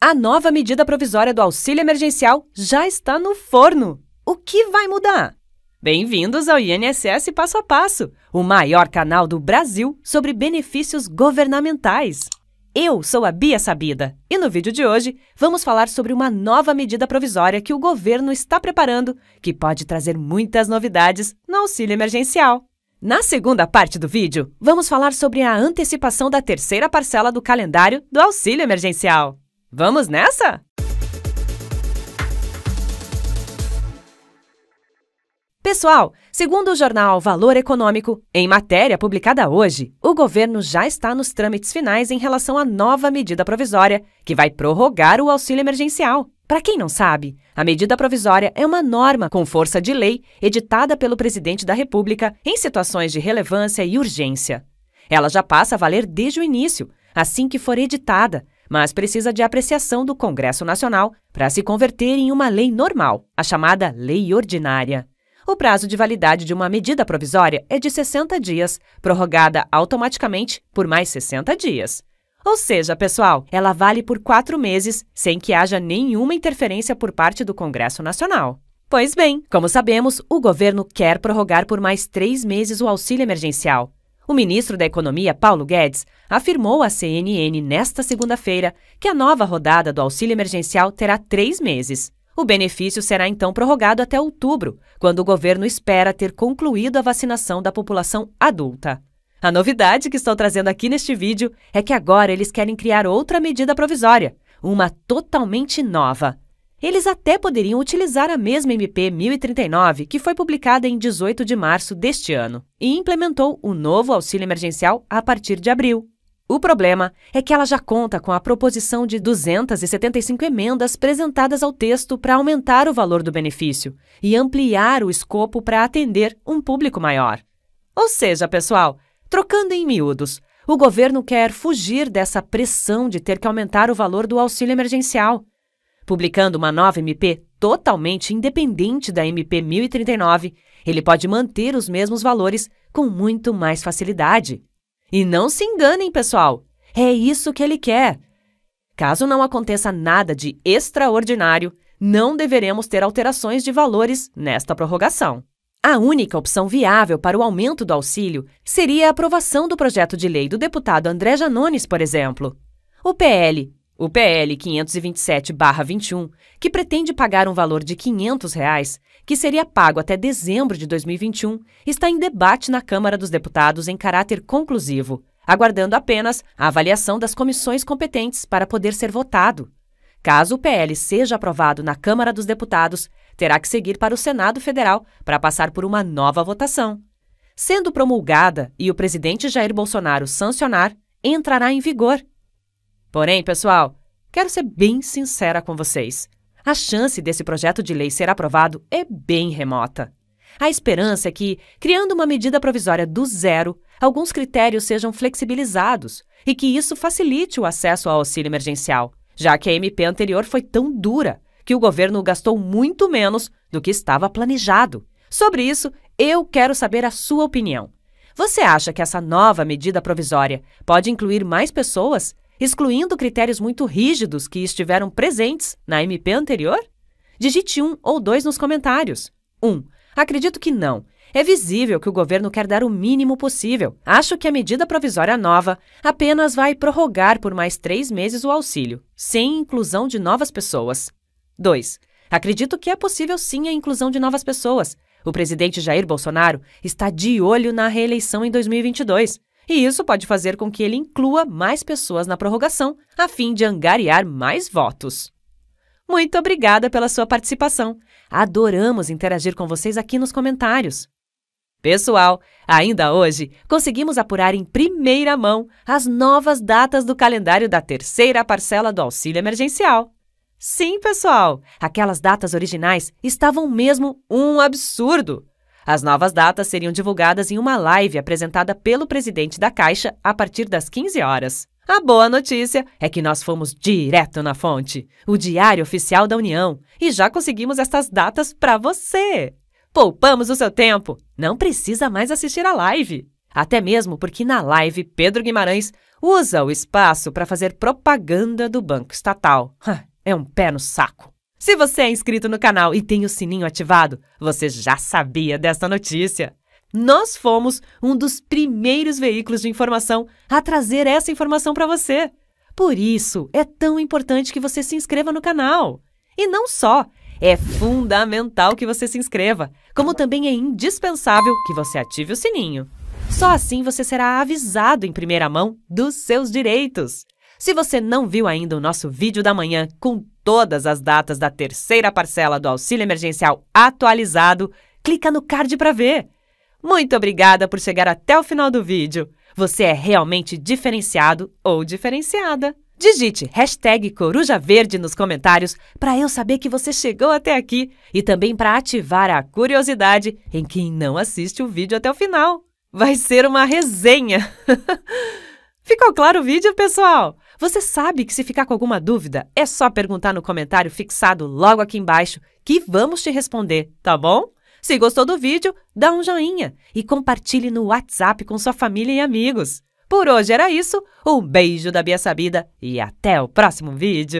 A nova medida provisória do auxílio emergencial já está no forno. O que vai mudar? Bem-vindos ao INSS Passo a Passo, o maior canal do Brasil sobre benefícios governamentais. Eu sou a Bia Sabida e no vídeo de hoje vamos falar sobre uma nova medida provisória que o governo está preparando que pode trazer muitas novidades no auxílio emergencial. Na segunda parte do vídeo, vamos falar sobre a antecipação da terceira parcela do calendário do auxílio emergencial. Vamos nessa? Pessoal, segundo o jornal Valor Econômico, em matéria publicada hoje, o governo já está nos trâmites finais em relação à nova medida provisória, que vai prorrogar o auxílio emergencial. Para quem não sabe, a medida provisória é uma norma com força de lei editada pelo presidente da República em situações de relevância e urgência. Ela já passa a valer desde o início, assim que for editada, mas precisa de apreciação do Congresso Nacional para se converter em uma lei normal, a chamada Lei Ordinária. O prazo de validade de uma medida provisória é de 60 dias, prorrogada automaticamente por mais 60 dias. Ou seja, pessoal, ela vale por quatro meses sem que haja nenhuma interferência por parte do Congresso Nacional. Pois bem, como sabemos, o governo quer prorrogar por mais três meses o auxílio emergencial, o ministro da Economia, Paulo Guedes, afirmou à CNN nesta segunda-feira que a nova rodada do auxílio emergencial terá três meses. O benefício será então prorrogado até outubro, quando o governo espera ter concluído a vacinação da população adulta. A novidade que estou trazendo aqui neste vídeo é que agora eles querem criar outra medida provisória, uma totalmente nova. Eles até poderiam utilizar a mesma MP 1039, que foi publicada em 18 de março deste ano e implementou o novo auxílio emergencial a partir de abril. O problema é que ela já conta com a proposição de 275 emendas apresentadas ao texto para aumentar o valor do benefício e ampliar o escopo para atender um público maior. Ou seja, pessoal, trocando em miúdos, o governo quer fugir dessa pressão de ter que aumentar o valor do auxílio emergencial publicando uma nova MP totalmente independente da MP 1039, ele pode manter os mesmos valores com muito mais facilidade. E não se enganem, pessoal! É isso que ele quer! Caso não aconteça nada de extraordinário, não deveremos ter alterações de valores nesta prorrogação. A única opção viável para o aumento do auxílio seria a aprovação do projeto de lei do deputado André Janones, por exemplo. O PL o PL 527-21, que pretende pagar um valor de R$ 500, reais, que seria pago até dezembro de 2021, está em debate na Câmara dos Deputados em caráter conclusivo, aguardando apenas a avaliação das comissões competentes para poder ser votado. Caso o PL seja aprovado na Câmara dos Deputados, terá que seguir para o Senado Federal para passar por uma nova votação. Sendo promulgada e o presidente Jair Bolsonaro sancionar, entrará em vigor Porém, pessoal, quero ser bem sincera com vocês. A chance desse projeto de lei ser aprovado é bem remota. A esperança é que, criando uma medida provisória do zero, alguns critérios sejam flexibilizados e que isso facilite o acesso ao auxílio emergencial, já que a MP anterior foi tão dura que o governo gastou muito menos do que estava planejado. Sobre isso, eu quero saber a sua opinião. Você acha que essa nova medida provisória pode incluir mais pessoas excluindo critérios muito rígidos que estiveram presentes na MP anterior? Digite um ou dois nos comentários. 1. Um, acredito que não. É visível que o governo quer dar o mínimo possível. Acho que a medida provisória nova apenas vai prorrogar por mais três meses o auxílio, sem inclusão de novas pessoas. 2. Acredito que é possível sim a inclusão de novas pessoas. O presidente Jair Bolsonaro está de olho na reeleição em 2022. E isso pode fazer com que ele inclua mais pessoas na prorrogação, a fim de angariar mais votos. Muito obrigada pela sua participação. Adoramos interagir com vocês aqui nos comentários. Pessoal, ainda hoje conseguimos apurar em primeira mão as novas datas do calendário da terceira parcela do auxílio emergencial. Sim, pessoal, aquelas datas originais estavam mesmo um absurdo. As novas datas seriam divulgadas em uma live apresentada pelo presidente da Caixa a partir das 15 horas. A boa notícia é que nós fomos direto na fonte, o Diário Oficial da União, e já conseguimos estas datas para você. Poupamos o seu tempo, não precisa mais assistir a live. Até mesmo porque na live Pedro Guimarães usa o espaço para fazer propaganda do banco estatal. É um pé no saco. Se você é inscrito no canal e tem o sininho ativado, você já sabia dessa notícia. Nós fomos um dos primeiros veículos de informação a trazer essa informação para você. Por isso, é tão importante que você se inscreva no canal. E não só, é fundamental que você se inscreva, como também é indispensável que você ative o sininho. Só assim você será avisado em primeira mão dos seus direitos. Se você não viu ainda o nosso vídeo da manhã com todas as datas da terceira parcela do auxílio emergencial atualizado, clica no card para ver. Muito obrigada por chegar até o final do vídeo. Você é realmente diferenciado ou diferenciada. Digite hashtag Coruja Verde nos comentários para eu saber que você chegou até aqui e também para ativar a curiosidade em quem não assiste o vídeo até o final. Vai ser uma resenha! Ficou claro o vídeo, pessoal? Você sabe que se ficar com alguma dúvida, é só perguntar no comentário fixado logo aqui embaixo que vamos te responder, tá bom? Se gostou do vídeo, dá um joinha e compartilhe no WhatsApp com sua família e amigos. Por hoje era isso, um beijo da Bia Sabida e até o próximo vídeo!